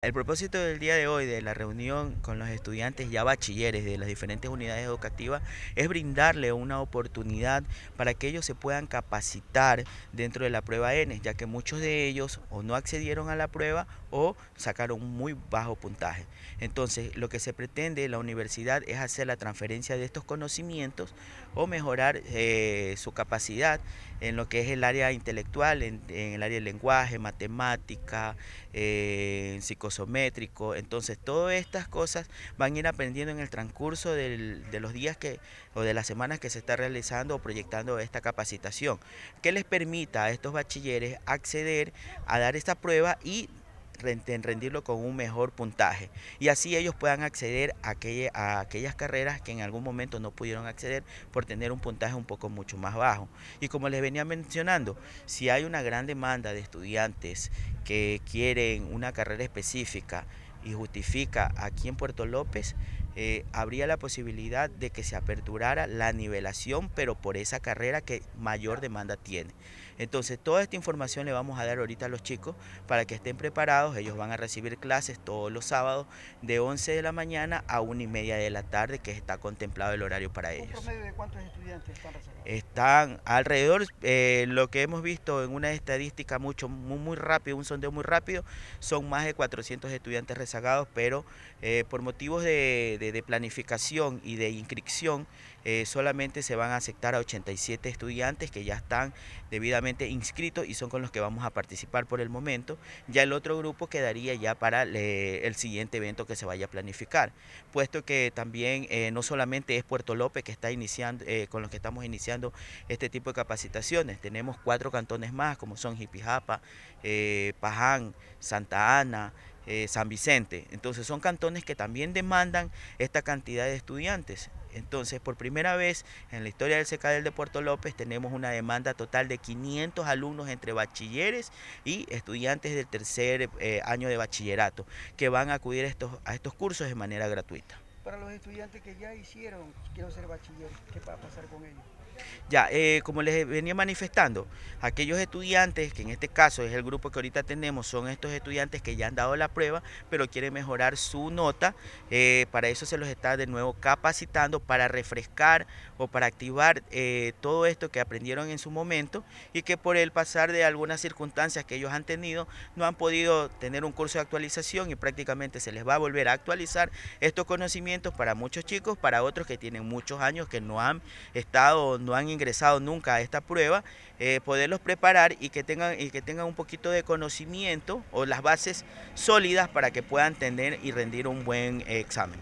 El propósito del día de hoy de la reunión con los estudiantes ya bachilleres de las diferentes unidades educativas es brindarle una oportunidad para que ellos se puedan capacitar dentro de la prueba N, ya que muchos de ellos o no accedieron a la prueba o sacaron muy bajo puntaje. Entonces, lo que se pretende la universidad es hacer la transferencia de estos conocimientos o mejorar eh, su capacidad en lo que es el área intelectual, en, el área de lenguaje, matemática, eh, psicología entonces, todas estas cosas van a ir aprendiendo en el transcurso de los días que, o de las semanas que se está realizando o proyectando esta capacitación, que les permita a estos bachilleres acceder a dar esta prueba y rendirlo con un mejor puntaje y así ellos puedan acceder a, a aquellas carreras que en algún momento no pudieron acceder por tener un puntaje un poco mucho más bajo. Y como les venía mencionando, si hay una gran demanda de estudiantes que quieren una carrera específica y justifica aquí en Puerto López, eh, habría la posibilidad de que se aperturara la nivelación, pero por esa carrera que mayor demanda tiene. Entonces, toda esta información le vamos a dar ahorita a los chicos para que estén preparados. Ellos van a recibir clases todos los sábados de 11 de la mañana a 1 y media de la tarde, que está contemplado el horario para ¿Un ellos. promedio de cuántos estudiantes están rezagados? Están alrededor, eh, lo que hemos visto en una estadística mucho, muy, muy rápido, un sondeo muy rápido, son más de 400 estudiantes rezagados, pero eh, por motivos de eh, de, planificación y de inscripción eh, solamente se van a aceptar a 87 estudiantes que ya están debidamente inscritos y son con los que vamos a participar por el momento. Ya el otro grupo quedaría ya para el siguiente evento que se vaya a planificar, puesto que también eh, no solamente es Puerto López que está iniciando, con los que estamos iniciando este tipo de capacitaciones, tenemos cuatro cantones más como son Jipijapa, Paján, Santa Ana, eh, San Vicente. Entonces son cantones que también demandan esta cantidad de estudiantes. Entonces, por primera vez en la historia del CECADEL de Puerto López tenemos una demanda total de 500 alumnos entre bachilleres y estudiantes del tercer eh, año de bachillerato que van a acudir estos, a estos cursos de manera gratuita. Para los estudiantes que ya hicieron, quiero ser bachiller, ¿qué va a pasar con ellos? Ya, eh, como les venía manifestando, aquellos estudiantes, que en este caso es el grupo que ahorita tenemos, son estos estudiantes que ya han dado la prueba, pero quieren mejorar su nota. Eh, para eso se los está de nuevo capacitando para refrescar o para activar eh, todo esto que aprendieron en su momento y que por el pasar de algunas circunstancias que ellos han tenido, no han podido tener un curso de actualización y prácticamente se les va a volver a actualizar estos conocimientos para muchos chicos, para otros que tienen muchos años que no han estado no han ingresado nunca a esta prueba, eh, poderlos preparar y que, tengan, y que tengan un poquito de conocimiento o las bases sólidas para que puedan tener y rendir un buen eh, examen.